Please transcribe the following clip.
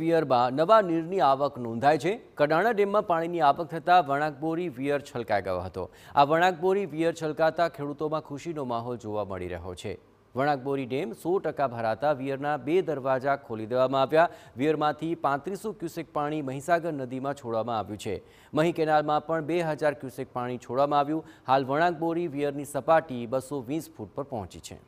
વિયરમાં નવા નીરની આવક નોંધાય છે કડાણા ડેમમાં પાણીની આવક થતાં વણાકબોરી વિયર છલકાઈ ગયો હતો આ વણાકબોરી વિયર છલકાતા ખેડૂતોમાં ખુશીનો માહોલ જોવા મળી રહ્યો છે વણાકબોરી ડેમ સો ટકા ભરાતા વિયરના બે દરવાજા ખોલી દેવામાં આવ્યા વિયરમાંથી પાંત્રીસો ક્યુસેક પાણી મહીસાગર નદીમાં છોડવામાં આવ્યું છે મહી કેનાલમાં પણ બે હજાર ક્યુસેક પાણી છોડવામાં આવ્યું હાલ વણાકબોરી વિયરની સપાટી બસો વીસ ફૂટ પર પહોંચી છે